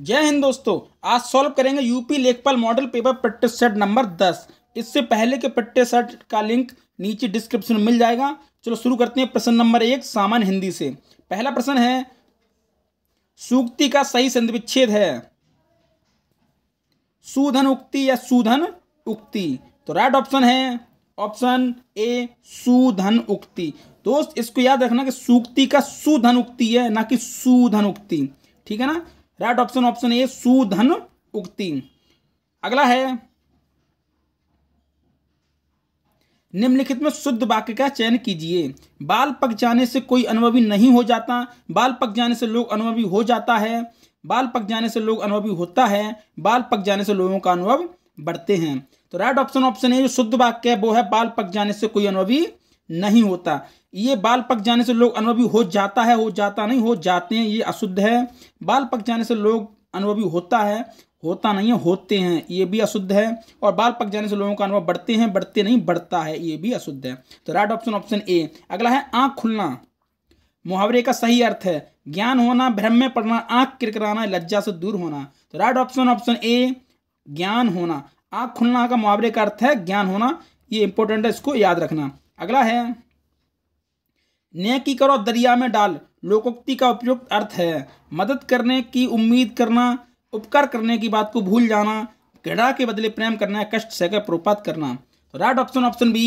जय हिंद दोस्तों आज सॉल्व करेंगे यूपी लेखपाल model paper practice set number दस इससे पहले के प्रैक्टिस सेट का लिंक नीचे डिस्क्रिप्शन में मिल जाएगा चलो शुरू करते हैं प्रश्न नंबर एक सामान्य हिंदी से पहला प्रश्न है सूक्ति का सही संधिविच्छेद है सुधन उक्ति या सुधन उक्ति तो राइट ऑप्शन है ऑप्शन ए सुधन उक्ति दोस्त इसको याद रखना कि सूक्ति का सुधन उक्ति है ना कि सुधन उक्ति ठीक है ना राइट ऑप्शन ऑप्शन ए सुधन उक्ति अगला है निम्नलिखित में शुद्ध वाक्य का चयन कीजिए बाल पक जाने से कोई अनुभवी नहीं हो जाता बाल पक जाने से लोग अनुभवी हो जाता है बाल पक जाने से लोग अनुभवी होता है बाल पक जाने से लोगों का अनुभव बढ़ते हैं तो राइट ऑप्शन ऑप्शन ए जो शुद्ध वाक्य है वो है बाल पक जाने से कोई अनुभवी नहीं होता ये बाल पक जाने से लोग अनुभवी हो जाता है हो जाता नहीं हो जाते हैं ये अशुद्ध है बाल पक जाने से लोग अनुभवी होता है होता नहीं है होते हैं ये भी अशुद्ध है और बाल पक जाने से लोगों का अनुभव बढ़ते हैं बढ़ते नहीं बढ़ता है ये भी अशुद्ध है तो राइट ऑप्शन ऑप्शन ए अगला है आँख खुलना मुहावरे का सही अर्थ है ज्ञान होना भ्रम में पड़ना आँख किरकराना लज्जा से दूर होना तो राइट ऑप्शन ऑप्शन ए ज्ञान होना आँख खुलना का मुहावरे का अर्थ है ज्ञान होना ये इंपॉर्टेंट है इसको याद रखना अगला है नेकी करो दरिया में डाल लोकोक्ति का उपयुक्त अर्थ है मदद करने की उम्मीद करना उपकार करने की बात को भूल जाना घृणा के बदले प्रेम करना कष्ट सहकर प्रोपात करना तो राइट ऑप्शन ऑप्शन बी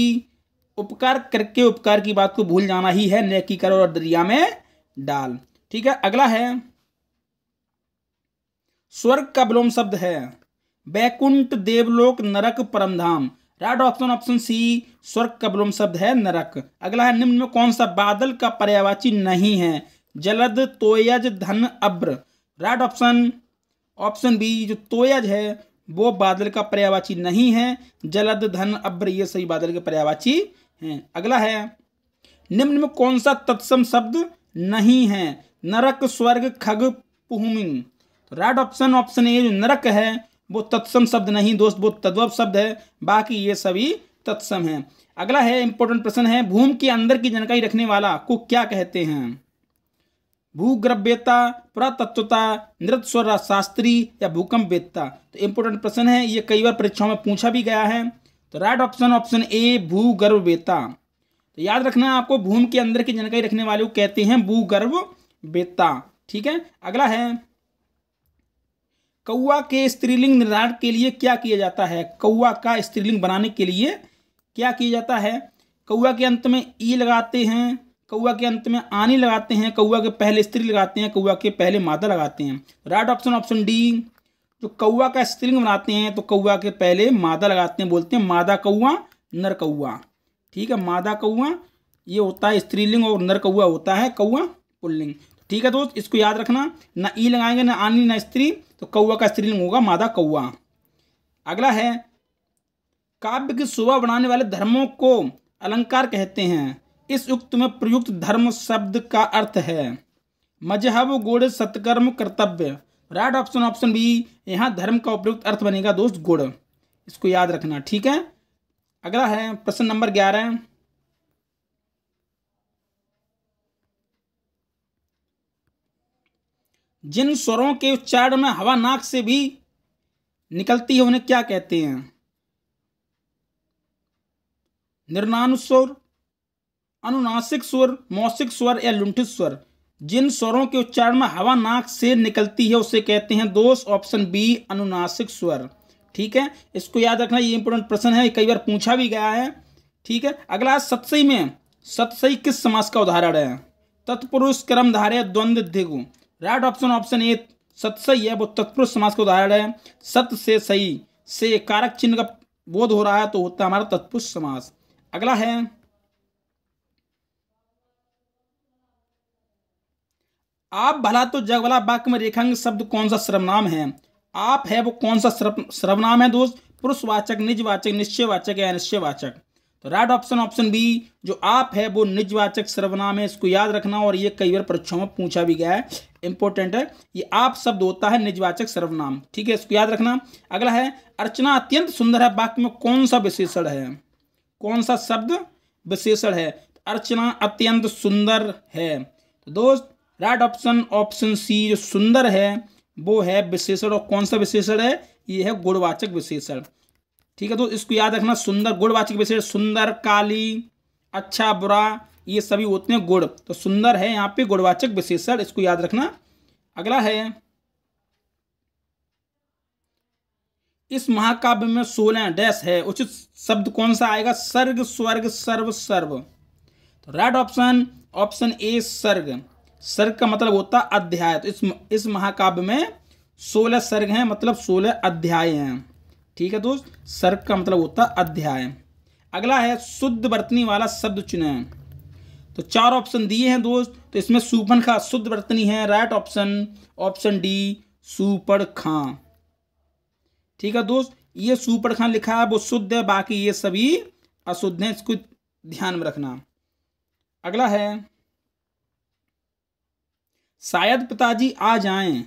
उपकार करके उपकार की बात को भूल जाना ही है नेकी करो और दरिया में डाल ठीक है अगला है स्वर्ग का विलोम शब्द है बैकुंठ देवलोक नरक परमधाम राइट ऑप्शन ऑप्शन सी स्वर्ग का विलोम शब्द है नरक अगला है निम्न में कौन सा बादल का पर्यावाची नहीं है जलद तोयज धन अब्र राइट ऑप्शन ऑप्शन बी जो तोयज है वो बादल का पर्यावाची नहीं है जलद धन अब्र ये सही बादल के पर्यावाची हैं अगला है निम्न में कौन सा तत्सम शब्द नहीं है नरक स्वर्ग खग पुहमिंग तो राइट ऑप्शन ऑप्शन ए जो नरक है वो तत्सम शब्द नहीं दोस्त वो तद्वव शब्द है बाकी ये सभी तत्सम हैं अगला है इंपॉर्टेंट प्रश्न है भूम के अंदर की जानकारी रखने वाला को क्या कहते हैं भूग्रव्यता पुरातत्वता नृत्य शास्त्री या भूकंप वेदता तो इंपॉर्टेंट प्रश्न है ये कई बार परीक्षाओं में पूछा भी गया है तो राइट ऑप्शन ऑप्शन ए भूगर्भ वेता तो याद रखना आपको भूमि के अंदर की जानकारी रखने वाले को कहते हैं भूगर्भ बेता ठीक है अगला है कौआ के स्त्रीलिंग निर्धारण के लिए क्या किया जाता है कौआ का स्त्रीलिंग बनाने के लिए क्या किया जाता है कौआ के अंत में ई लगाते हैं कौआ के अंत में आनी लगाते हैं कौआ के पहले स्त्री लगाते हैं कौआ के पहले मादा लगाते हैं तो राइट ऑप्शन ऑप्शन डी जो कौआ का स्त्रीलिंग बनाते हैं तो कौआ के पहले मादा लगाते हैं बोलते हैं मादा कौआ नर कौआ ठीक है मादा कौआ ये होता है स्त्रीलिंग और नर कौआ होता है कौआ पुल्लिंग ठीक है दोस्त इसको याद रखना ना ई लगाएंगे ना आनी ना स्त्री तो कौआ का स्त्रीलिंग होगा मादा कौआ अगला है काव्य की शोभा बढ़ाने वाले धर्मों को अलंकार कहते हैं इस उक्त में प्रयुक्त धर्म शब्द का अर्थ है मजहब गुड़ सत्कर्म कर्तव्य राइट ऑप्शन ऑप्शन बी यहाँ धर्म का उपयुक्त अर्थ बनेगा दोस्त गुड़ इसको याद रखना ठीक है अगला है प्रश्न नंबर ग्यारह जिन स्वरों के उच्चारण में हवा नाक से भी निकलती है उन्हें क्या कहते हैं निर्णानुस्वर अनुनासिक स्वर मौसिक स्वर या लुंठित स्वर जिन स्वरों के उच्चारण में हवा नाक से निकलती है उसे कहते हैं दोष ऑप्शन बी अनुनासिक स्वर ठीक है इसको याद रखना ये इंपॉर्टेंट प्रश्न है कई बार पूछा भी गया है ठीक है अगला सतसई में सतसई किस समास का उदाहरण है तत्पुरुष क्रम धारे द्वंद्व दिगु राइट ऑप्शन ऑप्शन ए सत सही है वो तत्पुरुष समाज का उदाहरण है सत से सही से कारक चिन्ह का बोध हो रहा है तो होता है हमारा तत्पुरुष समास अगला है आप भला तो जग वाला वाक्य में रेखांग शब्द कौन सा सर्वनाम है आप है वो कौन सा सर्वनाम है दोस्त पुरुषवाचक निजवाचक निश्चयवाचक या अनिश्चयवाचक तो राइट ऑप्शन ऑप्शन बी जो आप है वो निजवाचक सर्वनाम है इसको याद रखना और ये कई बार परीक्षाओं में पूछा भी गया है इंपॉर्टेंट है ये आप शब्द होता है निजवाचक सर्वनाम ठीक है इसको याद रखना अगला है अर्चना अत्यंत सुंदर है वाक्य में कौन सा विशेषण है कौन सा शब्द विशेषण है अर्चना अत्यंत सुंदर है तो दोस्त राइट ऑप्शन ऑप्शन सी जो सुंदर है वो है विशेषण और कौन सा विशेषण है ये है गुणवाचक विशेषण ठीक है तो इसको याद रखना सुंदर गुणवाचक विशेष सुंदर काली अच्छा बुरा ये सभी होते हैं गुड़ तो सुंदर है यहाँ पे गुणवाचक विशेषण इसको याद रखना अगला है इस महाकाव्य में सोलह डैश है उचित शब्द कौन सा आएगा सर्ग स्वर्ग सर्व सर्व तो राइट ऑप्शन ऑप्शन ए सर्ग सर्ग का मतलब होता अध्याय तो इस इस महाकाव्य में सोलह सर्ग हैं मतलब सोलह अध्याय हैं ठीक है दोस्त सर्क का मतलब होता है अध्याय अगला है शुद्ध बर्तनी वाला शब्द चुने तो चार ऑप्शन दिए हैं दोस्त तो इसमें सुपन खा शुद्ध बर्तनी है राइट ऑप्शन ऑप्शन डी सुपर खां ठीक है दोस्त ये सुपर खां लिखा है वो शुद्ध है बाकी ये सभी अशुद्ध हैं इसको ध्यान में रखना अगला है शायद पिताजी आ जाएं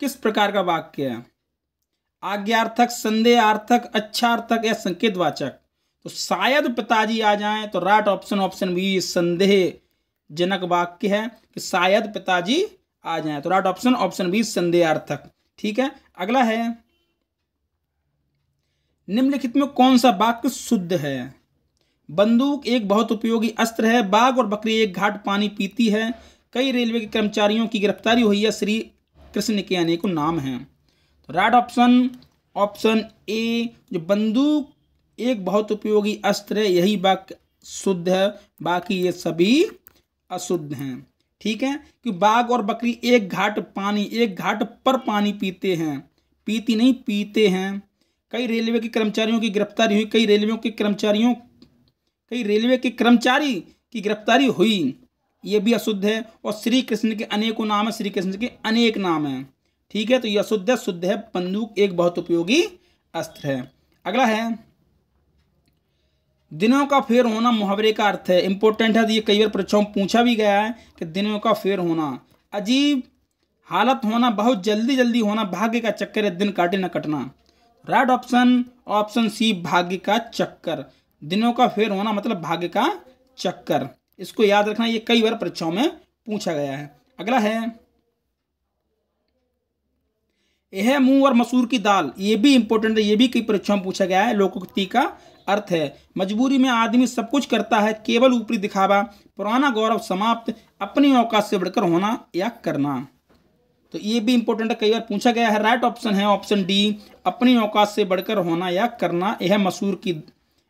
किस प्रकार का वाक्य है आज्ञार्थक संदेहार्थक अच्छार्थक या संकेतवाचक तो शायद पिताजी आ जाएं तो राइट ऑप्शन ऑप्शन बी संदेह जनक वाक्य है कि शायद पिताजी आ जाएं तो राइट ऑप्शन ऑप्शन बी संदेहार्थक ठीक है अगला है निम्नलिखित में कौन सा वाक्य शुद्ध है बंदूक एक बहुत उपयोगी अस्त्र है बाघ और बकरी एक घाट पानी पीती है कई रेलवे के कर्मचारियों की गिरफ्तारी हुई है श्री कृष्ण के अनेकों नाम हैं तो राइट ऑप्शन ऑप्शन ए जो बंदूक एक बहुत उपयोगी अस्त्र है यही वाक्य शुद्ध है बाकी ये सभी अशुद्ध हैं ठीक है कि बाघ और बकरी एक घाट पानी एक घाट पर पानी पीते हैं पीती नहीं पीते हैं कई रेलवे के कर्मचारियों की गिरफ्तारी हुई कई रेलवे के कर्मचारियों कई रेलवे के कर्मचारी की गिरफ्तारी हुई ये भी अशुद्ध है और श्री कृष्ण के अनेकों नाम है श्री कृष्ण के अनेक नाम हैं ठीक है तो यह शुद्ध शुद्ध है बंदूक एक बहुत उपयोगी अस्त्र है अगला है दिनों का फेर होना मुहावरे का अर्थ है इंपॉर्टेंट है तो ये कई बार परीक्षाओं में पूछा भी गया है कि दिनों का फेर होना अजीब हालत होना बहुत जल्दी जल्दी होना भाग्य का चक्कर है दिन काटे न कटना राइट ऑप्शन ऑप्शन सी भाग्य का चक्कर दिनों का फेर होना मतलब भाग्य का चक्कर इसको याद रखना ये कई बार परीक्षाओं में पूछा गया है अगला है यह मूंग और मसूर की दाल ये भी इंपॉर्टेंट है ये भी कई परीक्षाओं में पूछा गया है लोकोक्ति का अर्थ है मजबूरी में आदमी सब कुछ करता है केवल ऊपरी दिखावा पुराना गौरव समाप्त अपनी औकात से बढ़कर होना या करना तो ये भी इंपॉर्टेंट है कई बार पूछा गया है राइट ऑप्शन है ऑप्शन डी अपनी औकात से बढ़कर होना या करना यह मसूर की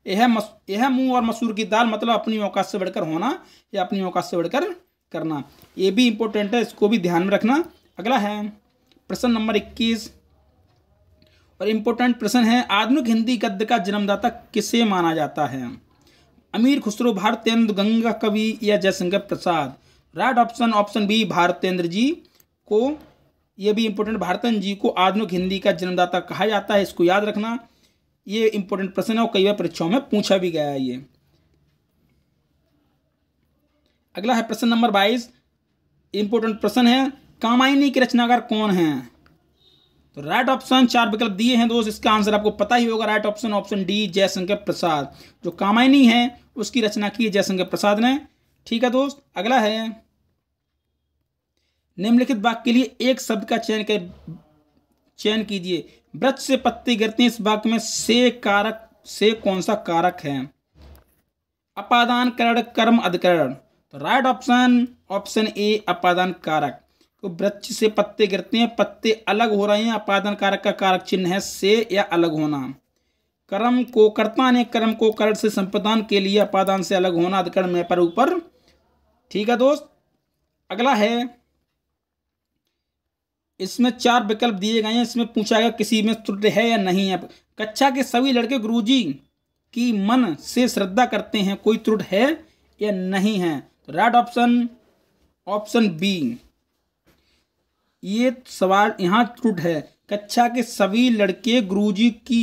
यह मस यह और मसूर की दाल मतलब अपनी औकात से बढ़कर होना या अपनी औकात से बढ़कर करना ये भी इंपॉर्टेंट है इसको भी ध्यान में रखना अगला है प्रश्न नंबर इक्कीस और इम्पोर्टेंट प्रश्न है आधुनिक हिंदी गद्य का जन्मदाता किसे माना जाता है अमीर खुसरो भारतेंद्र गंगा कवि या Jaishankar Prasad right option option B Bharatendu ji को यह भी इम्पोर्टेंट भारतन जी को आधुनिक हिंदी का जन्मदाता कहा जाता है इसको याद रखना ये इम्पोर्टेंट प्रश्न है और कई बार परीक्षाओं में पूछा भी गया है ये अगला है प्रश्न नंबर बाईस इम्पोर्टेंट प्रश्न है कामायनी के रचनाकार कौन हैं तो राइट ऑप्शन चार विकल्प दिए हैं दोस्त इसका आंसर आपको पता ही होगा right option option D Jaishankar Prasad जो कामायनी है उसकी रचना की है जयशंकर प्रसाद ने ठीक है दोस्त अगला है निम्नलिखित बाग के लिए एक शब्द का चयन कर चयन कीजिए व्रत से पत्ते गिरते इस बाग में से कारक से कौन सा कारक है अपादान करण कर्म अधिकरण तो राइट ऑप्शन ऑप्शन ए अपादान कारक तो वृक्ष से पत्ते गिरते हैं पत्ते अलग हो रहे हैं अपादन कारक का कारक चिन्ह है से या अलग होना कर्म को कर्ता ने कर्म को कर्ण से संपदान के लिए अपादान से अलग होना अधिकरण में पर ऊपर ठीक है दोस्त अगला है इसमें चार विकल्प दिए गए हैं इसमें पूछा गया किसी में त्रुटि है या नहीं है कक्षा के सभी लड़के गुरुजी की मन से श्रद्धा करते हैं कोई त्रुट है या नहीं है तो राइट ऑप्शन ऑप्शन बी ये सवाल यहाँ त्रुट है कक्षा के सभी लड़के गुरुजी की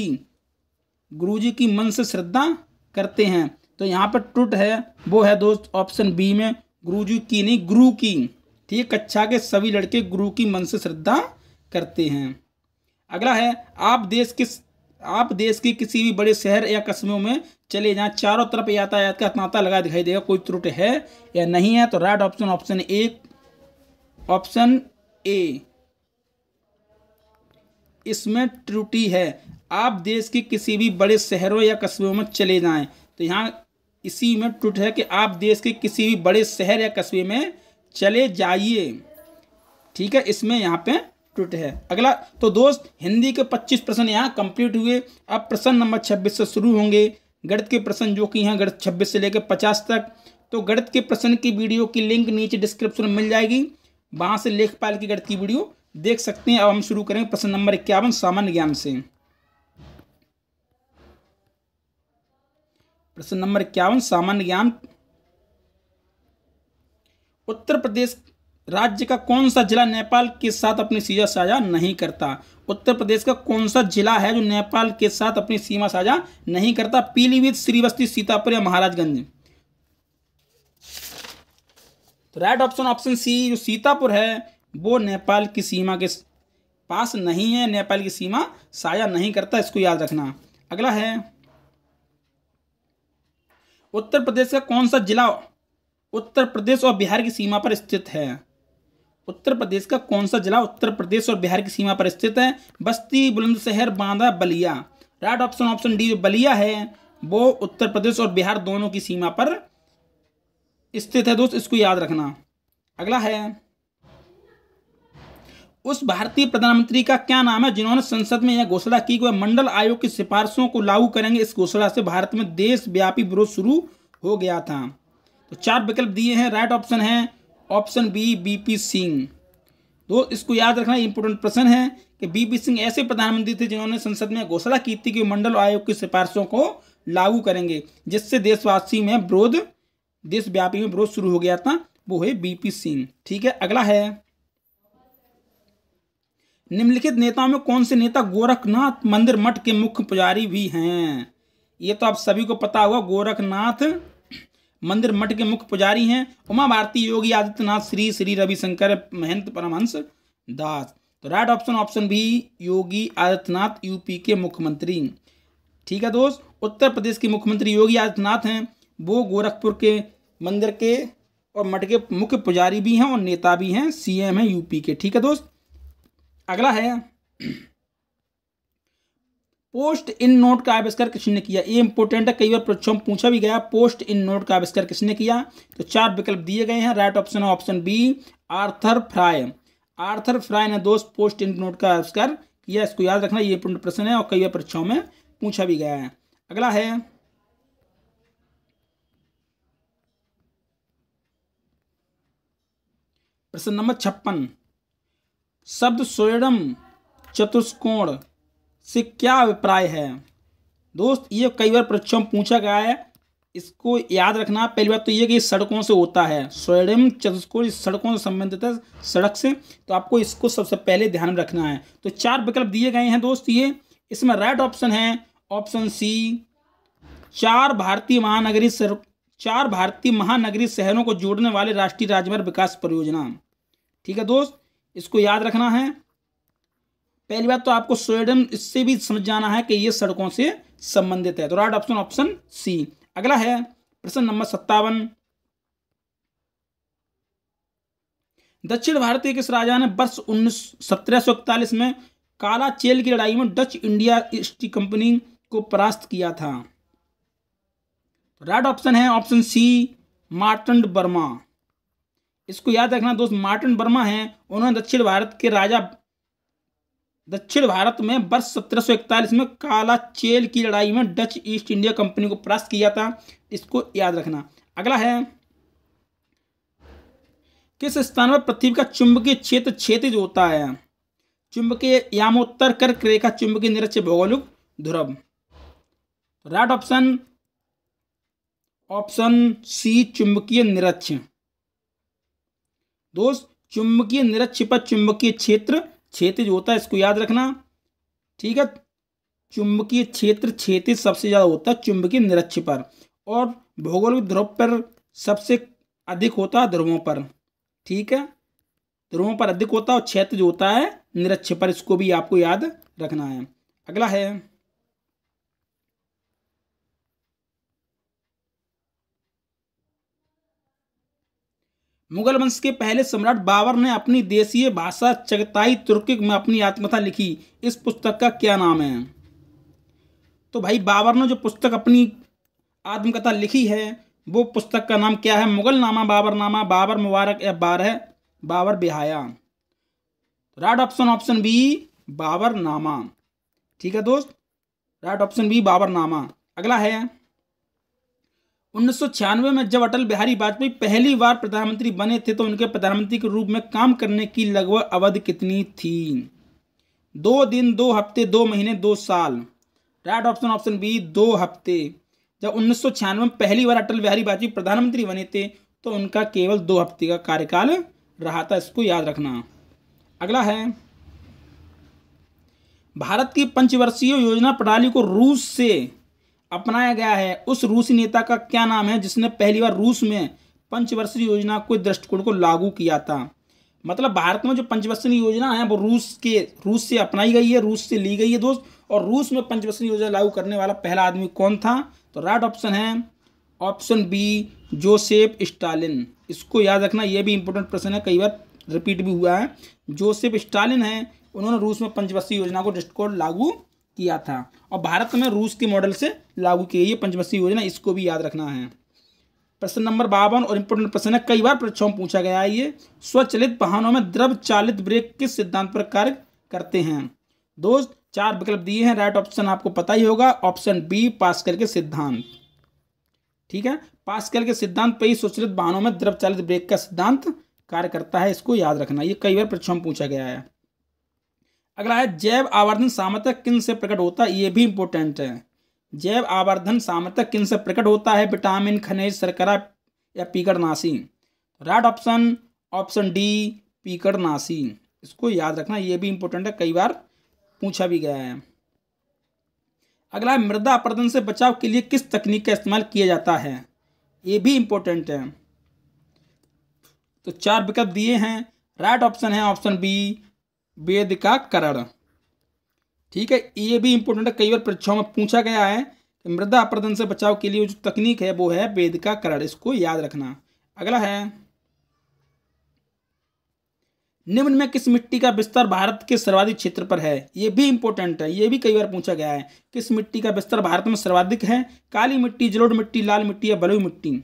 गुरुजी की मन से श्रद्धा करते हैं तो यहाँ पर ट्रुट है वो है दोस्त ऑप्शन बी में गुरुजी की नहीं गुरु की ठीक कक्षा के सभी लड़के गुरु की मन से श्रद्धा करते हैं अगला है आप देश के आप देश के किसी भी बड़े शहर या कस्बों में चले जहाँ चारों तरफ यातायात का तनाता लगा दिखाई देगा कोई त्रुट है या नहीं है तो राइट ऑप्शन ऑप्शन एक ऑप्शन ए इसमें त्रुटि है आप देश के किसी भी बड़े शहरों या कस्बों में चले जाएं तो यहाँ इसी में त्रुटि है कि आप देश के किसी भी बड़े शहर या कस्बे में चले जाइए ठीक है इसमें यहाँ पे त्रुटि है अगला तो दोस्त हिंदी के 25 प्रश्न यहाँ कंप्लीट हुए अब प्रश्न नंबर 26 से शुरू होंगे गणित के प्रश्न जो कि यहाँ गणित 26 से लेकर 50 तक तो गणित के प्रश्न की वीडियो की लिंक नीचे डिस्क्रिप्शन में मिल जाएगी वहाँ से लेखपाल की गणित की वीडियो देख सकते हैं अब हम शुरू करेंगे प्रश्न नंबर इक्यावन सामान्य ज्ञान से प्रश्न नंबर इक्यावन सामान्य ज्ञान उत्तर प्रदेश राज्य का कौन सा जिला नेपाल के साथ अपनी सीमा साझा नहीं करता उत्तर प्रदेश का कौन सा जिला है जो नेपाल के साथ अपनी सीमा साझा नहीं करता पीलीभीत श्रीवस्ती सीतापुर या Maharajganj right option option C जो सीतापुर है वो नेपाल की सीमा के पास नहीं है नेपाल की सीमा साया नहीं करता इसको याद रखना अगला है उत्तर प्रदेश का कौन सा जिला उत्तर प्रदेश और बिहार की सीमा पर स्थित है उत्तर प्रदेश का कौन सा जिला उत्तर प्रदेश और बिहार की सीमा पर स्थित है Basti Bulandshahr Banda Ballia right option option D जो बलिया है वो उत्तर प्रदेश और बिहार दोनों की सीमा पर स्थित है दोस्त इसको याद रखना अगला है उस भारतीय प्रधानमंत्री का क्या नाम है जिन्होंने संसद में यह घोषणा की वह मंडल आयोग की सिफारिशों को लागू करेंगे इस घोषणा से भारत में देशव्यापी विरोध शुरू हो गया था तो चार विकल्प दिए हैं राइट ऑप्शन है ऑप्शन बी बीपी सिंह दो इसको याद रखना इंपॉर्टेंट प्रश्न है कि बीपी सिंह ऐसे प्रधानमंत्री थे जिन्होंने संसद में घोषणा की थी कि मंडल आयोग की सिफारिशों को लागू करेंगे जिससे देशवासी में विरोध देशव्यापी में विरोध शुरू हो गया था वो है बीपी सिंह ठीक है अगला है निम्नलिखित नेताओं में कौन से नेता गोरखनाथ मंदिर मठ के मुख्य पुजारी भी हैं ये तो आप सभी को पता होगा गोरखनाथ मंदिर मठ के मुख्य पुजारी हैं उमा भारती योगी आदित्यनाथ श्री श्री रविशंकर महंत परमहंस दास तो राइट ऑप्शन ऑप्शन भी योगी आदित्यनाथ यूपी के मुख्यमंत्री ठीक है दोस्त उत्तर प्रदेश के मुख्यमंत्री योगी आदित्यनाथ हैं वो गोरखपुर के मंदिर के और मठ के मुख्य पुजारी भी हैं और नेता भी हैं सीएम हैं यूपी के ठीक है दोस्त अगला है पोस्ट इन नोट का आविष्कार किसने किया ये इंपॉर्टेंट है कई बार परीक्षाओं में पूछा भी गया पोस्ट इन नोट का आविष्कार किसने किया तो चार विकल्प दिए गए हैं राइट ऑप्शन है option B Arthur Frye Arthur Frye ने दोस्त पोस्ट इन नोट का आविष्कार किया इसको याद रखना ये प्रश्न है और कई बार परीक्षाओं में पूछा भी गया है अगला है प्रश्न नंबर छप्पन शब्द स्वयं चतुष्कोण से क्या अभिप्राय है दोस्त ये कई बार परीक्षा में पूछा गया है इसको याद रखना पहली बात तो ये कि सड़कों से होता है स्वयं चतुष्कोण सड़कों से संबंधित है सड़क से तो आपको इसको सबसे पहले ध्यान में रखना है तो चार विकल्प दिए गए हैं दोस्त ये इसमें राइट ऑप्शन है ऑप्शन सी चार भारतीय महानगरीय चार भारतीय महानगरीय शहरों को जोड़ने वाले राष्ट्रीय राजमार्ग विकास परियोजना ठीक है दोस्त इसको याद रखना है पहली बात तो आपको स्वेडन इससे भी समझ जाना है कि ये सड़कों से संबंधित है तो राइट ऑप्शन ऑप्शन सी अगला है प्रश्न नंबर सत्तावन दक्षिण भारतीय किस राजा ने वर्ष उन्नीस सत्रह में काला चेल की लड़ाई में डच इंडिया ईस्ट कंपनी को परास्त किया था तो राइट ऑप्शन है ऑप्शन सी मार्टंड वर्मा इसको याद रखना दोस्त मार्टन वर्मा हैं उन्होंने दक्षिण भारत के राजा दक्षिण भारत में वर्ष सत्रह में काला चेल की लड़ाई में डच ईस्ट इंडिया कंपनी को परास्त किया था इसको याद रखना अगला है किस स्थान पर पृथ्वी का चुंबकीय क्षेत्र क्षेत्र होता है चुंबकीय यामोत्तर कर्क रेखा चुंबकीय निरक्ष भौगोलिक ध्रुव राइट तो ऑप्शन ऑप्शन सी चुंबकीय निरक्ष दोस्त चुंबकीय निरक्ष पर चुंबकीय क्षेत्र क्षेत्र जो होता है इसको याद रखना ठीक है चुंबकीय क्षेत्र क्षेत्र सबसे ज़्यादा होता है चुंबकीय निरक्ष पर और भौगोलिक ध्रुव पर सबसे अधिक होता है ध्रुवों पर ठीक है ध्रुवों पर अधिक होता है और क्षेत्र जो होता है निरक्ष पर इसको भी आपको याद रखना है अगला है मुगल वंश के पहले सम्राट बाबर ने अपनी देशीय भाषा चगताई तुर्किक में अपनी आत्मकथा लिखी इस पुस्तक का क्या नाम है तो भाई बाबर ने जो पुस्तक अपनी आत्मकथा लिखी है वो पुस्तक का नाम क्या है मुगल नामा बाबर नामा बाबर मुबारक या बारह बाबर बिहाया right option option B Baburnama ठीक है दोस्त राइट ऑप्शन बी बाबर नामा अगला है उन्नीस में जब अटल बिहारी वाजपेयी पहली बार प्रधानमंत्री बने थे तो उनके प्रधानमंत्री के रूप में काम करने की लगभग अवधि कितनी थी दो दिन दो हफ्ते दो महीने दो साल राइट ऑप्शन ऑप्शन बी दो हफ्ते जब उन्नीस में पहली बार अटल बिहारी वाजपेयी प्रधानमंत्री बने थे तो उनका केवल दो हफ्ते का कार्यकाल रहा था इसको याद रखना अगला है भारत की पंचवर्षीय योजना प्रणाली को रूस से अपनाया गया है उस रूसी नेता का क्या नाम है जिसने पहली बार रूस में पंचवर्षीय योजना को दृष्टिकोण को लागू किया था मतलब भारत में जो पंचवर्षीय योजना है वो रूस के रूस से अपनाई गई है रूस से ली गई है दोस्त और रूस में पंचवर्षीय योजना लागू करने वाला पहला आदमी कौन था तो राइट ऑप्शन है ऑप्शन बी जोसेफ स्टालिन इसको याद रखना यह भी इंपॉर्टेंट प्रश्न है कई बार रिपीट भी हुआ है जोसेफ स्टालिन है उन्होंने रूस में पंचवर्षीय योजना को दृष्टिकोण लागू किया था और भारत में रूस के मॉडल से लागू की गई पंचवर्षीय योजना इसको भी याद रखना है प्रश्न नंबर बावन और इम्पोर्टेंट प्रश्न है कई बार परीक्षाओं में पूछा गया है ये स्वचलित वाहनों में द्रव चालित ब्रेक किस सिद्धांत पर कार्य करते हैं दोस्त चार विकल्प दिए हैं राइट ऑप्शन आपको पता ही होगा ऑप्शन बी पास के सिद्धांत ठीक है पास के सिद्धांत पर ही स्वचलित वाहनों में द्रव चालित ब्रेक का सिद्धांत कार्य करता है इसको याद रखना ये कई बार परीक्षाओं में पूछा गया है अगला है जैव आवर्धन सामर्थक किन से प्रकट होता है ये भी इंपॉर्टेंट है जैव आवर्धन सामर्थक किन से प्रकट होता है विटामिन खनिज शर्करा या पीकड़नाशी राइट ऑप्शन ऑप्शन डी पीकड़नाशी इसको याद रखना ये भी इंपॉर्टेंट है कई बार पूछा भी गया है अगला है मृदा अपर्दन से बचाव के लिए किस तकनीक का इस्तेमाल किया जाता है ये भी इम्पोर्टेंट है तो चार विकल्प दिए हैं राइट ऑप्शन है ऑप्शन बी वेद का करण ठीक है ये भी इंपॉर्टेंट है कई बार परीक्षाओं में पूछा गया है कि मृदा अप्रदन से बचाव के लिए जो तकनीक है वो है वेद का करण इसको याद रखना अगला है निम्न में किस मिट्टी का बिस्तर भारत के सर्वाधिक क्षेत्र पर है ये भी इंपॉर्टेंट है ये भी कई बार पूछा गया है किस मिट्टी का बिस्तर भारत में सर्वाधिक है काली मिट्टी जलोढ़ मिट्टी लाल मिट्टी या बलुई मिट्टी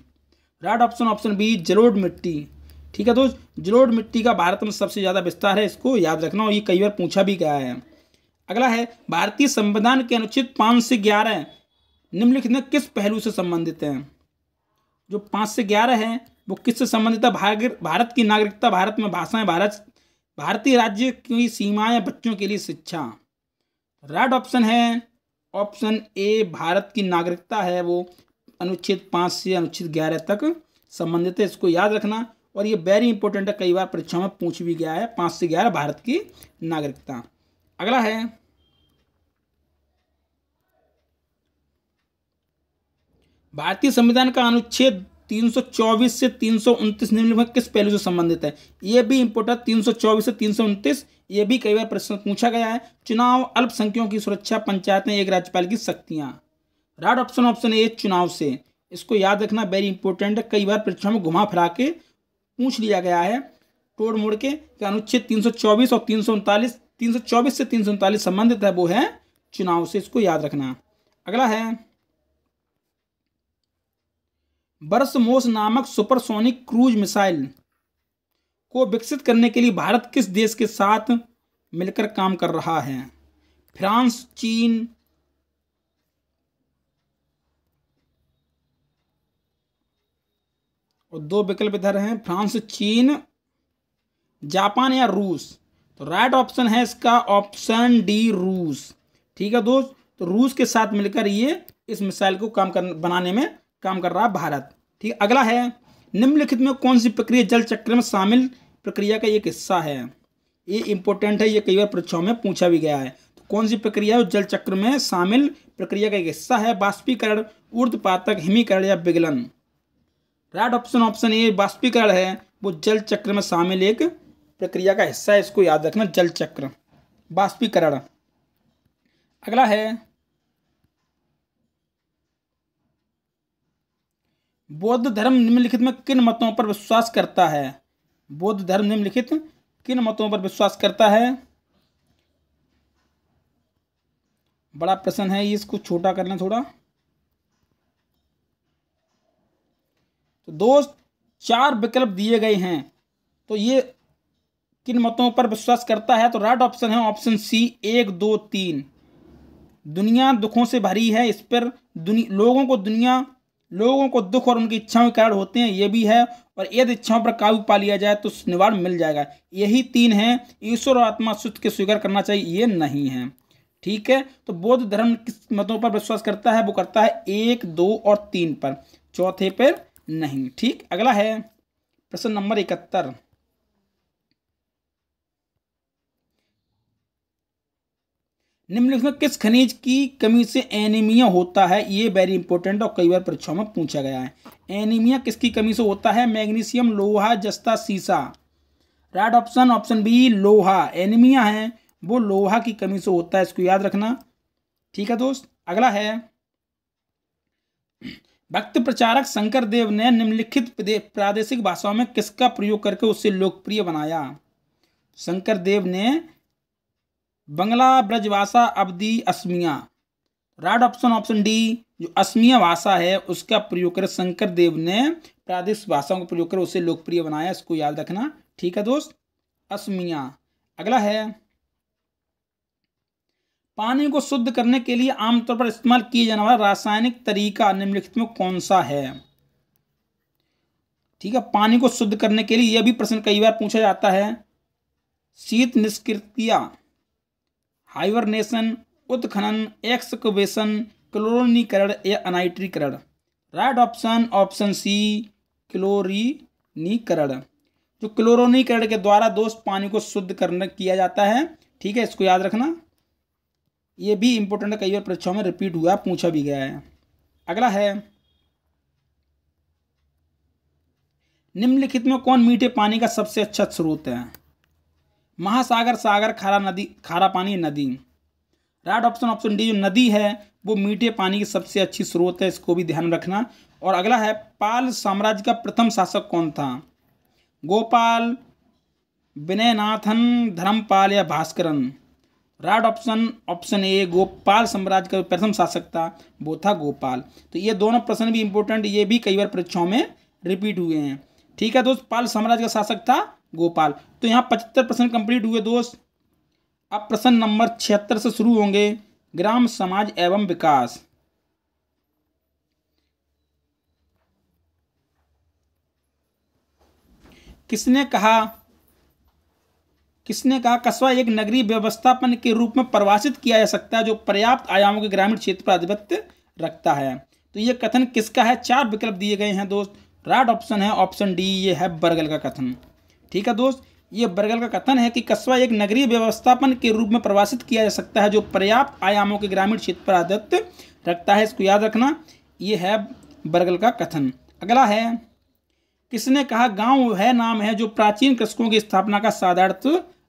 राइट ऑप्शन ऑप्शन बी जलोढ़ मिट्टी ठीक है दोस्त जलोड मिट्टी का भारत में सबसे ज़्यादा विस्तार है इसको याद रखना और ये कई बार पूछा भी गया है अगला है भारतीय संविधान के अनुच्छेद पाँच से ग्यारह निम्नलिखित में किस पहलू से संबंधित हैं जो पाँच से ग्यारह हैं वो किससे संबंधित है भारत की नागरिकता भारत में भाषाएं भारत भारतीय राज्य की सीमाएं बच्चों के लिए शिक्षा राइट ऑप्शन है ऑप्शन ए भारत की नागरिकता है वो अनुच्छेद पाँच से अनुच्छेद ग्यारह तक संबंधित है इसको याद रखना और ये वेरी इंपॉर्टेंट है कई बार परीक्षा में पूछ भी गया है पांच से ग्यारह भारत की नागरिकता अगला है भारतीय संविधान का अनुच्छेद 324 से तीन निम्नलिखित किस पहलू से संबंधित है यह भी इंपोर्टेंट 324 से तीन ये भी कई बार प्रश्न पूछा गया है चुनाव अल्पसंख्यकों की सुरक्षा पंचायत एक राज्यपाल की शक्तियां राइट ऑप्शन ऑप्शन ए चुनाव से इसको याद रखना वेरी इंपॉर्टेंट है कई बार परीक्षा में घुमा फिरा के पूछ लिया गया है तोड़ मोड़ के अनुच्छेद 324 और तीन सौ से तीन संबंधित है वो है चुनाव से इसको याद रखना अगला है बर्समोस नामक सुपरसोनिक क्रूज मिसाइल को विकसित करने के लिए भारत किस देश के साथ मिलकर काम कर रहा है फ्रांस चीन और दो विकल्प इधर हैं फ्रांस चीन जापान या रूस तो राइट ऑप्शन है इसका ऑप्शन डी रूस ठीक है दोस्त तो रूस के साथ मिलकर ये इस मिसाइल को काम कर बनाने में काम कर रहा है भारत ठीक अगला है निम्नलिखित में कौन सी प्रक्रिया जल चक्र में शामिल प्रक्रिया का एक हिस्सा है ये इंपॉर्टेंट है ये कई बार परीक्षाओं में पूछा भी गया है तो कौन सी प्रक्रिया जल चक्र में शामिल प्रक्रिया का एक हिस्सा है बाष्पीकरण पातक हिमीकरण या विगलन राइट ऑप्शन ऑप्शन ये बाष्पीकरण है वो जल चक्र में शामिल एक प्रक्रिया का हिस्सा है इसको याद रखना जल चक्र बाष्पीकरण अगला है बौद्ध धर्म निम्नलिखित में किन मतों पर विश्वास करता है बौद्ध धर्म निम्नलिखित किन मतों पर विश्वास करता है बड़ा प्रश्न है इसको छोटा करना थोड़ा तो दोस्त चार विकल्प दिए गए हैं तो ये किन मतों पर विश्वास करता है तो राइट ऑप्शन है ऑप्शन सी एक दो तीन दुनिया दुखों से भरी है इस पर लोगों को दुनिया लोगों को दुख और उनकी इच्छाओं के कारण होते हैं ये भी है और यदि इच्छाओं पर काबू पा लिया जाए तो निवारण मिल जाएगा यही तीन हैं ईश्वर और आत्मा शुद्ध के स्वीकार करना चाहिए ये नहीं है ठीक है तो बौद्ध धर्म किस मतों पर विश्वास करता है वो करता है एक दो और तीन पर चौथे पर नहीं ठीक अगला है प्रश्न नंबर इकहत्तर निम्नलिखित में किस खनिज की कमी से एनीमिया होता है ये वेरी इंपॉर्टेंट और कई बार परीक्षाओं में पूछा गया है एनीमिया किसकी कमी से होता है मैग्नीशियम लोहा जस्ता सीसा राइट ऑप्शन ऑप्शन बी लोहा एनीमिया है वो लोहा की कमी से होता है इसको याद रखना ठीक है दोस्त अगला है भक्त प्रचारक शंकर देव ने निम्नलिखित प्रादेशिक भाषाओं में किसका प्रयोग करके उसे लोकप्रिय बनाया शंकर देव ने Bangla Brajbhasha Awadhi Assamese right option option D जो असमिया भाषा है उसका प्रयोग कर शंकर देव ने प्रादेशिक भाषाओं का प्रयोग कर उसे लोकप्रिय बनाया इसको याद रखना ठीक है दोस्त असमिया अगला है पानी को शुद्ध करने के लिए आमतौर पर इस्तेमाल किया जाने वाला रासायनिक तरीका निम्नलिखित में कौन सा है ठीक है पानी को शुद्ध करने के लिए यह भी प्रश्न कई बार पूछा जाता है शीत निष्क्रिया हाइवरनेशन उत्खनन एक्सकवेशन क्लोरोनीकरण या अनाइट्रीकरण राइट ऑप्शन ऑप्शन सी क्लोरीनीकरण जो क्लोरोनीकरण के द्वारा दोस्त पानी को शुद्ध करने किया जाता है ठीक है इसको याद रखना ये भी इंपॉर्टेंट है कई बार परीक्षाओं में रिपीट हुआ पूछा भी गया है अगला है निम्नलिखित में कौन मीठे पानी का सबसे अच्छा स्रोत है महासागर सागर खारा नदी खारा पानी नदी राइट ऑप्शन ऑप्शन डी जो नदी है वो मीठे पानी की सबसे अच्छी स्रोत है इसको भी ध्यान रखना और अगला है पाल साम्राज्य का प्रथम शासक कौन था गोपाल विनयनाथन धर्मपाल या Bhaskaran right option option A Gopal साम्राज्य का प्रथम शासक था वो था गोपाल तो ये दोनों प्रश्न भी इंपॉर्टेंट ये भी कई बार परीक्षाओं में रिपीट हुए हैं ठीक है दोस्त पाल साम्राज्य का शासक था गोपाल तो यहाँ पचहत्तर प्रश्न कंप्लीट हुए दोस्त अब प्रश्न नंबर छिहत्तर से शुरू होंगे ग्राम समाज एवं विकास किसने कहा किसने कहा कस्बा एक नगरीय व्यवस्थापन के रूप में परिभाषित किया जा सकता है जो पर्याप्त आयामों के ग्रामीण क्षेत्र पर आधिपत्य रखता है तो ये कथन किसका है चार विकल्प दिए गए हैं दोस्त राइट ऑप्शन है ऑप्शन डी ये है बर्गल का कथन ठीक है दोस्त ये बर्गल का कथन है कि कस्बा एक नगरीय व्यवस्थापन के रूप में परिभाषित किया जा सकता है जो पर्याप्त आयामों के ग्रामीण क्षेत्र पर आधिपत्य रखता है इसको याद रखना ये है बर्गल का कथन अगला है किसने कहा गांव वह नाम है जो प्राचीन कृषकों की स्थापना का साधार्थ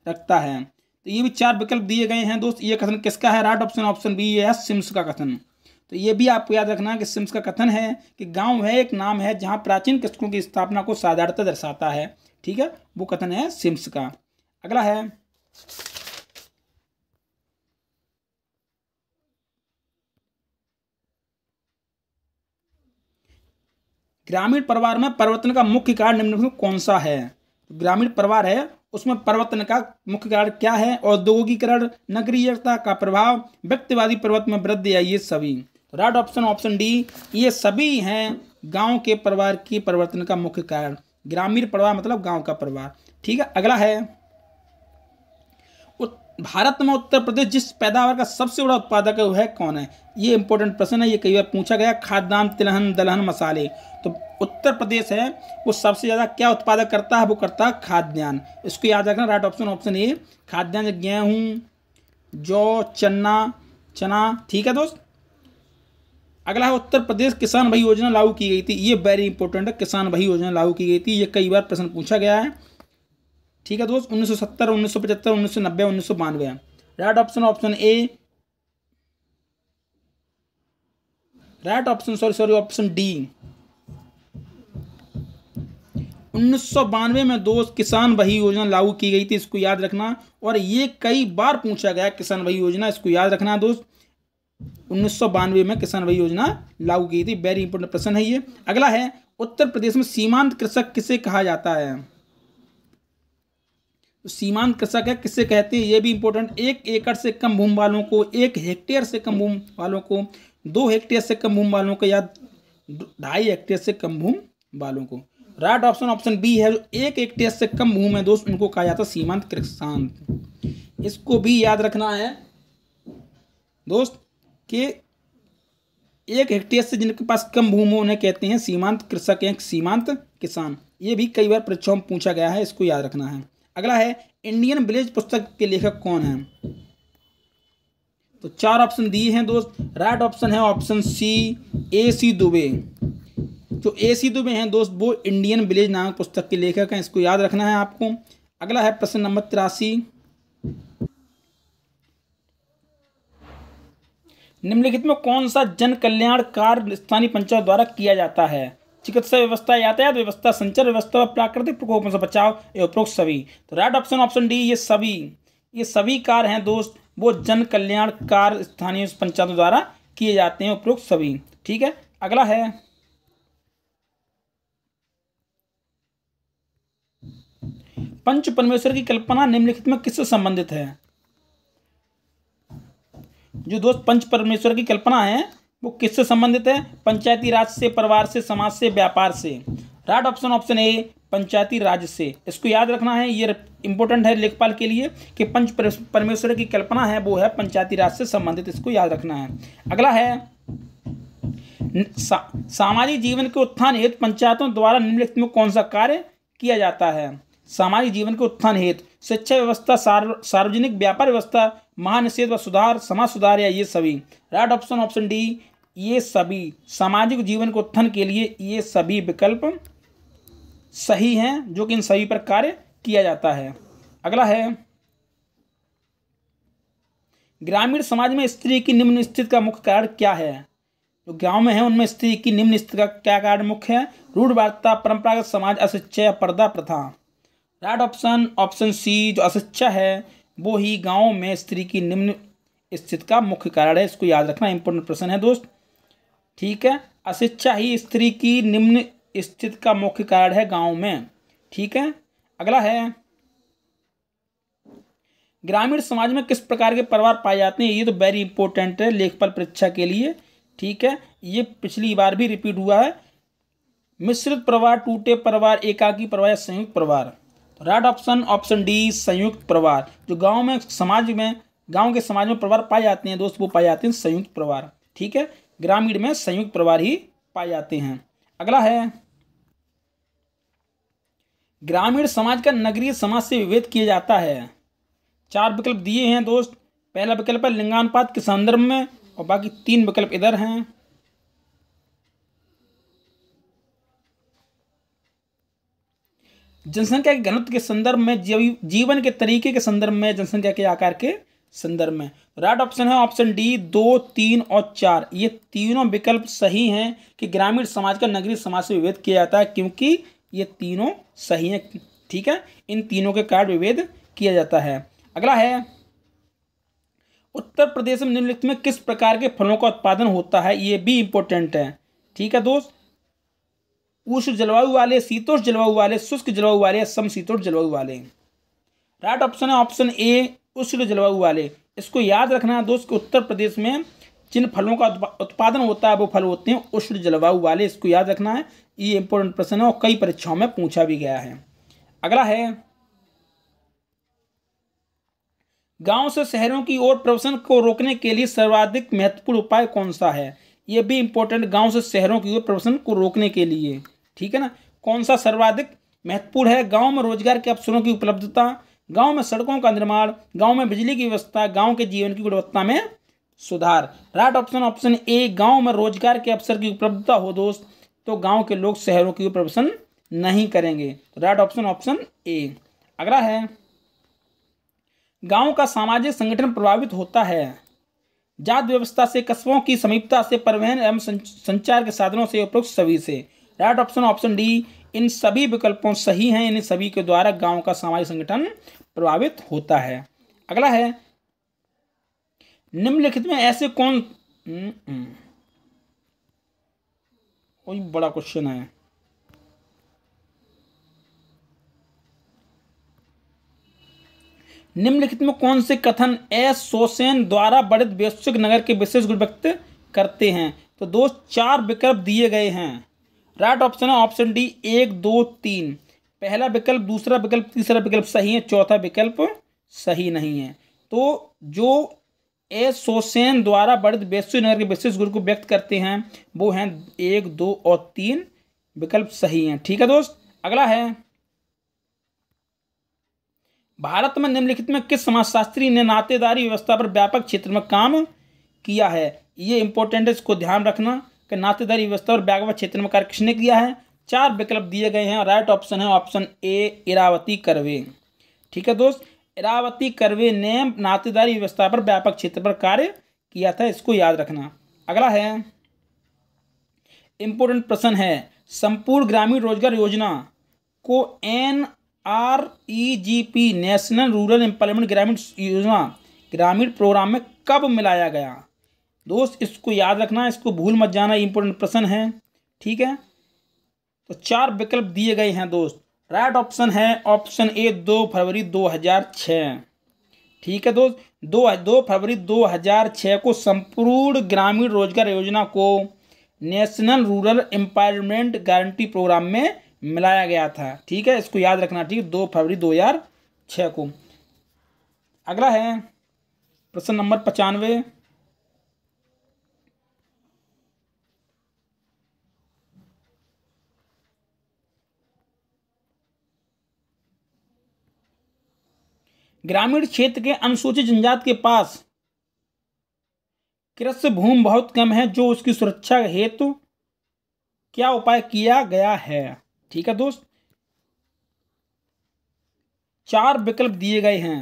रखता है तो ये भी चार विकल्प दिए गए हैं दोस्त ये कथन किसका है राइट ऑप्शन ऑप्शन बी ये है सिम्स का कथन तो ये भी आपको याद रखना कि सिम्स का कथन है कि गांव है एक नाम है जहां प्राचीन कृषकों की स्थापना को साधारणता दर्शाता है ठीक है वो कथन है सिम्स का अगला है ग्रामीण परिवार में परिवर्तन का मुख्य कारण निम्नलिखित कौन सा है ग्रामीण परिवार है उसमें परिवर्तन का मुख्य कारण क्या है औद्योगिकरण नगरीयता का प्रभाव व्यक्तिवादी पर्वत में वृद्धि है ये सभी तो राइट ऑप्शन ऑप्शन डी ये सभी हैं गांव के परिवार की परिवर्तन का मुख्य कारण ग्रामीण परिवार मतलब गांव का परिवार ठीक है अगला है भारत में उत्तर प्रदेश जिस पैदावार का सबसे बड़ा उत्पादक है वह कौन है ये इंपॉर्टेंट प्रश्न है ये कई बार पूछा गया खाद्यान्न तिलहन दलहन मसाले तो उत्तर प्रदेश है वो सबसे ज़्यादा क्या उत्पादक करता है वो करता है खाद्यान्न इसको याद रखना राइट ऑप्शन ऑप्शन ए खाद्यान्न गेहूँ जौ चना चना ठीक है दोस्त अगला है उत्तर प्रदेश किसान भाई योजना लागू की गई थी ये वेरी इंपॉर्टेंट है किसान भाई योजना लागू की गई थी ये कई बार प्रश्न पूछा गया है ठीक है दोस्त 1970 1975 1990 उन्नीस सौ बानवे right option option A right option sorry sorry option D उन्नीस में दोस्त किसान वही योजना लागू की गई थी इसको याद रखना और ये कई बार पूछा गया किसान वही योजना इसको याद रखना दोस्त उन्नीस में किसान वही योजना लागू की थी वेरी इंपॉर्टेंट प्रश्न है ये अगला है उत्तर प्रदेश में सीमांत कृषक किसे कहा जाता है तो सीमांत कृषक है किससे कहते हैं ये भी इंपॉर्टेंट एक एकड़ से कम भूमि वालों को एक हेक्टेयर से कम भूमि वालों को दो हेक्टेयर से कम भूमि वालों को या ढाई हेक्टेयर से कम भूमि वालों को राइट ऑप्शन ऑप्शन बी है जो एक हेक्टेयर से कम मुंह में दोस्त उनको कहा जाता है सीमांत कृषांत इसको भी याद रखना है दोस्त कि एक हेक्टेयर से जिनके पास कम भूमि हो उन्हें कहते हैं सीमांत कृषक या सीमांत किसान ये भी कई बार परीक्षाओं में पूछा गया है इसको याद रखना है अगला है इंडियन विलेज पुस्तक के लेखक कौन है तो चार ऑप्शन दिए हैं दोस्त राइट ऑप्शन है option C A C Dubey तो ए सी दुबे हैं दोस्त वो इंडियन विलेज नामक पुस्तक के लेखक हैं इसको याद रखना है आपको अगला है प्रश्न नंबर तिरासी निम्नलिखित में कौन सा जन कल्याण कार्य स्थानीय पंचायत द्वारा किया जाता है चिकित्सा व्यवस्था यातायात व्यवस्था संचार व्यवस्था और प्राकृतिक प्रकोपों से बचाव एवं उपरोक्त सभी तो राइट ऑप्शन ऑप्शन डी ये सभी ये सभी कार्य हैं दोस्त वो जन कल्याण कार्य स्थानीय पंचायतों द्वारा किए जाते हैं उपरोक्त सभी ठीक है अगला है पंच परमेश्वर की कल्पना निम्नलिखित में किससे संबंधित है जो दोस्त पंच परमेश्वर की कल्पना है वो किससे संबंधित है पंचायती राज से परिवार से समाज से व्यापार से राइट ऑप्शन ऑप्शन ए पंचायती राज से इसको याद रखना है ये इंपॉर्टेंट है लेखपाल के लिए कि पंच परमेश्वर की कल्पना है वो है पंचायती राज से संबंधित इसको याद रखना है अगला है सा, सामाजिक जीवन के उत्थान हेतु पंचायतों द्वारा निम्नलिखित में कौन सा कार्य किया जाता है सामाजिक जीवन के उत्थान हेतु शिक्षा व्यवस्था सार्वजनिक व्यापार व्यवस्था महानिषेध व सुधार समाज सुधार या ये सभी राइट ऑप्शन ऑप्शन डी ये सभी सामाजिक जीवन के उत्थान के लिए ये सभी विकल्प सही हैं जो कि इन सभी पर कार्य किया जाता है अगला है ग्रामीण समाज में स्त्री की निम्न स्थिति का मुख्य कारण क्या है जो गांव में है उनमें स्त्री की निम्न स्थिति का क्या कारण मुख्य है रूढ़ वार्ता परंपरागत समाज अशिक्षा पर्दा प्रथा राइट ऑप्शन ऑप्शन सी जो असच्छा है वो ही गाँव में स्त्री की निम्न स्थिति का मुख्य कारण है इसको याद रखना इंपॉर्टेंट प्रश्न है दोस्त ठीक है अशिक्षा ही स्त्री की निम्न स्थिति का मुख्य कारण है गांव में ठीक है अगला है ग्रामीण समाज में किस प्रकार के परिवार पाए जाते हैं ये तो वेरी इंपॉर्टेंट है लेखपाल परीक्षा के लिए ठीक है ये पिछली बार भी रिपीट हुआ है मिश्रित परिवार टूटे परिवार एकाकी परिवार या संयुक्त परिवार तो राइट ऑप्शन ऑप्शन डी संयुक्त परिवार जो गांव में समाज में गांव के समाज में परिवार पाए जाते हैं दोस्त वो पाए जाते हैं संयुक्त परिवार ठीक है ग्रामीण में संयुक्त परिवार ही पाए जाते हैं अगला है ग्रामीण समाज का नगरीय समाज से विभेद किया जाता है चार विकल्प दिए हैं दोस्त पहला विकल्प है लिंगानुपात के संदर्भ में और बाकी तीन विकल्प इधर हैं जनसंख्या के घनत्व के संदर्भ में जीवन के तरीके के संदर्भ में जनसंख्या के आकार के संदर्भ में राइट ऑप्शन है ऑप्शन डी दो तीन और चार ये तीनों विकल्प सही हैं कि ग्रामीण समाज का नगरीय समाज से विभेद किया जाता है क्योंकि ये तीनों सही हैं ठीक है इन तीनों के कारण विभेद किया जाता है अगला है उत्तर प्रदेश में निम्नलिखित में किस प्रकार के फलों का उत्पादन होता है ये भी इंपॉर्टेंट है ठीक है दोस्त उष्ण जलवायु वाले शीतोष जलवायु वाले शुष्क जलवायु वाले समशीतोष जलवायु वाले राइट ऑप्शन है ऑप्शन ए उष्ण जलवायु वाले इसको याद रखना दोस्त उत्तर प्रदेश में जिन फलों का उत्पादन होता है वो फल होते हैं उष्ण जलवायु वाले इसको याद रखना है ये इंपॉर्टेंट प्रश्न है और कई परीक्षाओं में पूछा भी गया है अगला है गांव से शहरों की ओर प्रवसन को रोकने के लिए सर्वाधिक महत्वपूर्ण उपाय कौन सा है ये भी इंपॉर्टेंट गांव से शहरों की ओर प्रवसन को रोकने के लिए ठीक है ना कौन सा सर्वाधिक महत्वपूर्ण है गांव में रोजगार के अवसरों की उपलब्धता गांव में सड़कों का निर्माण गांव में बिजली की व्यवस्था गांव के जीवन की गुणवत्ता में सुधार राइट ऑप्शन ऑप्शन ए गांव में रोजगार के अवसर की उपलब्धता हो दोस्त तो गांव के लोग शहरों की ओर प्रवसन नहीं करेंगे राइट ऑप्शन ऑप्शन ए अगला है गांव का सामाजिक संगठन प्रभावित होता है जात व्यवस्था से कस्बों की समीपता से परिवहन एवं संचार के साधनों से उपयुक्त सभी से राइट ऑप्शन ऑप्शन डी इन सभी विकल्पों सही हैं इन सभी के द्वारा गांव का सामाजिक संगठन प्रभावित होता है अगला है निम्नलिखित में ऐसे कौन हम्म, हम्म। कोई बड़ा क्वेश्चन है निम्नलिखित में कौन से कथन एस सोसेन द्वारा बढ़ित वैश्विक नगर के विशेष व्यक्त करते हैं तो दोस्त चार विकल्प दिए गए हैं राइट ऑप्शन है ऑप्शन डी एक दो तीन पहला विकल्प दूसरा विकल्प तीसरा विकल्प सही है चौथा विकल्प सही नहीं है तो जो ए सोसेन द्वारा वर्णित वैश्विक नगर के विशेष गुण को व्यक्त करते हैं वो हैं एक दो और तीन विकल्प सही हैं ठीक है दोस्त अगला है भारत में निम्नलिखित में किस समाजशास्त्री ने नातेदारी व्यवस्था पर व्यापक क्षेत्र में काम किया है ये इंपॉर्टेंट है इसको ध्यान रखना के नातेदारी व्यवस्था और बैगवा क्षेत्र में कार्य किसने किया है चार विकल्प दिए गए हैं राइट ऑप्शन है ऑप्शन ए इरावती करवे ठीक है दोस्त इरावती करवे ने नातेदारी व्यवस्था पर व्यापक क्षेत्र पर कार्य किया था इसको याद रखना अगला है इम्पोर्टेंट प्रश्न है संपूर्ण ग्रामीण रोजगार योजना को N R E G P national rural employment ग्रामीण योजना ग्रामीण प्रोग्राम में कब मिलाया गया दोस्त इसको याद रखना इसको भूल मत जाना इंपॉर्टेंट प्रश्न है ठीक है तो चार विकल्प दिए गए हैं दोस्त राइट ऑप्शन है ऑप्शन ए दो फरवरी दो हज़ार छः ठीक है दोस्त दो दो फरवरी दो हज़ार छः को संपूर्ण ग्रामीण रोजगार योजना को national rural employment guarantee programme में मिलाया गया था ठीक है इसको याद रखना ठीक है दो फरवरी दो हज़ार छः को अगला है प्रश्न नंबर पचानवे ग्रामीण क्षेत्र के अनुसूचित जनजाति के पास कृषि भूमि बहुत कम है जो उसकी सुरक्षा हेतु तो क्या उपाय किया गया है ठीक है दोस्त चार विकल्प दिए गए हैं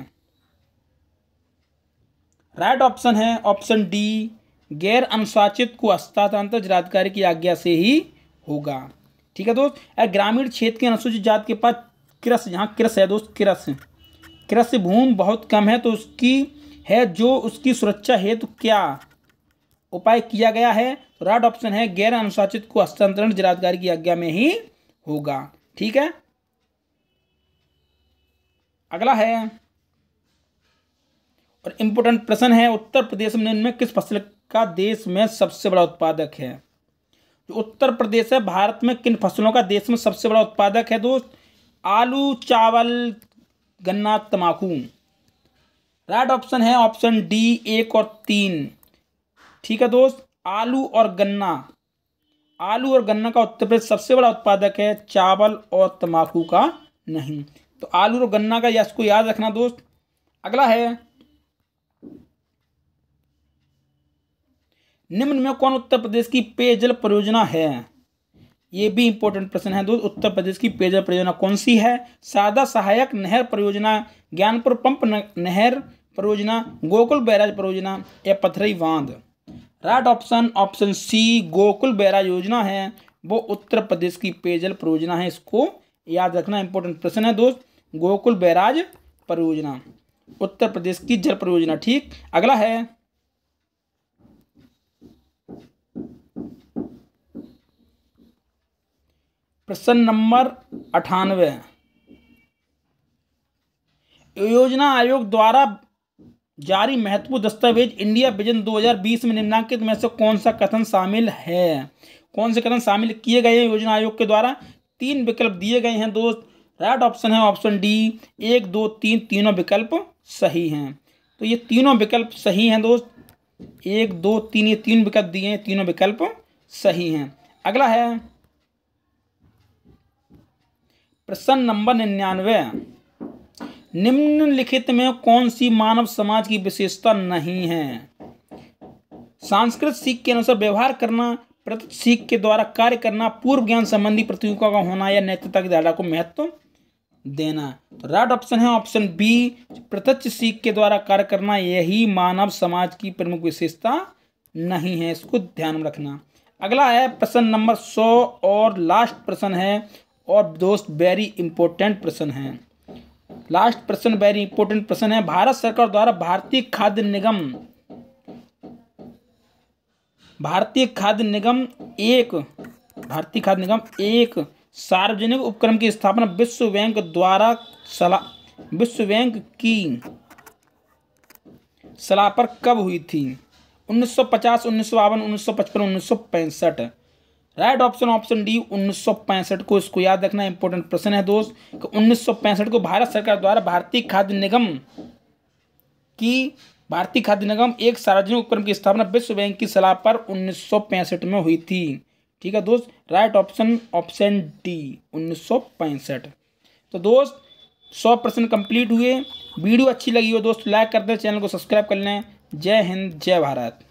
राइट ऑप्शन है ऑप्शन डी गैर अनुसाचित को हस्तांतर जिलाधिकारी की आज्ञा से ही होगा ठीक है दोस्त ग्रामीण क्षेत्र के अनुसूचित जात के पास कृष यहाँ कृष है दोस्त कृष कृषि भूमि बहुत कम है तो उसकी है जो उसकी सुरक्षा हेतु तो क्या उपाय किया गया है तो राइट ऑप्शन है गैर अनुशासित को हस्तांतरण जिलाधिकारी की आज्ञा में ही होगा ठीक है अगला है और इम्पोर्टेंट प्रश्न है उत्तर प्रदेश में इनमें किस फसल का देश में सबसे बड़ा उत्पादक है जो उत्तर प्रदेश है भारत में किन फसलों का देश में सबसे बड़ा उत्पादक है दोस्त आलू चावल गन्ना तमाकू राइट ऑप्शन है ऑप्शन डी एक और तीन ठीक है दोस्त आलू और गन्ना आलू और गन्ना का उत्तर प्रदेश सबसे बड़ा उत्पादक है चावल और तंबाकू का नहीं तो आलू और गन्ना का यश को याद रखना दोस्त अगला है निम्न में कौन उत्तर प्रदेश की पेयजल परियोजना है ये भी इंपॉर्टेंट प्रश्न है दोस्त उत्तर प्रदेश की पेयजल परियोजना कौन सी है सादा सहायक नहर परियोजना ज्ञानपुर पंप नहर परियोजना गोकुल बैराज परियोजना या पथरई बांध right option option C Gokul barrage योजना है वो उत्तर प्रदेश की पेयजल परियोजना है इसको याद रखना इंपॉर्टेंट प्रश्न है दोस्त गोकुल बैराज परियोजना उत्तर प्रदेश की जल परियोजना ठीक अगला है प्रश्न नंबर अठानवे योजना आयोग द्वारा जारी महत्वपूर्ण दस्तावेज इंडिया विजन 2020 में निम्नांकित में से कौन सा कथन शामिल है कौन से कथन शामिल किए गए हैं योजना आयोग के द्वारा तीन विकल्प दिए गए हैं दोस्त राइट ऑप्शन है ऑप्शन डी एक दो तीन तीनों विकल्प सही हैं तो ये तीनों विकल्प सही हैं दोस्त एक दो तीन ये तीन विकल्प दिए हैं तीनों विकल्प सही हैं अगला है प्रश्न नंबर निन्यानवे निम्नलिखित में कौन सी मानव समाज की विशेषता नहीं है सांस्कृत सीख के अनुसार व्यवहार करना प्रत सीख के द्वारा कार्य करना पूर्व ज्ञान संबंधी प्रतियोगिता का होना या नैतिकता की धारणा को महत्व देना तो राइट ऑप्शन है ऑप्शन बी प्रत्यक्ष सीख के द्वारा कार्य करना यही मानव समाज की प्रमुख विशेषता नहीं है इसको ध्यान में रखना अगला है प्रश्न नंबर सौ और लास्ट प्रश्न है और दोस्त वेरी इंपॉर्टेंट प्रश्न है लास्ट प्रश्न वेरी इंपॉर्टेंट प्रश्न है भारत सरकार द्वारा भारतीय खाद्य निगम भारतीय खाद्य निगम एक भारतीय खाद्य निगम एक सार्वजनिक उपक्रम की स्थापना विश्व बैंक द्वारा सलाह विश्व बैंक की सलाह पर कब हुई थी 1950, उन्नीस सौ पचास उन्नीस सौ बावन उन्नीस सौ पचपन उन्नीस सौ पैंसठ राइट ऑप्शन ऑप्शन डी उन्नीस को इसको याद रखना इंपॉर्टेंट प्रश्न है दोस्त कि उन्नीस को भारत सरकार द्वारा भारतीय खाद्य निगम की भारतीय खाद्य निगम एक सार्वजनिक उपक्रम की स्थापना विश्व बैंक की सलाह पर उन्नीस में हुई थी ठीक है दोस्त राइट ऑप्शन ऑप्शन डी उन्नीस तो दोस्त सौ प्रश्न कंप्लीट हुए वीडियो अच्छी लगी हो दोस्त लाइक कर दें चैनल को सब्सक्राइब कर लें जय हिंद जय भारत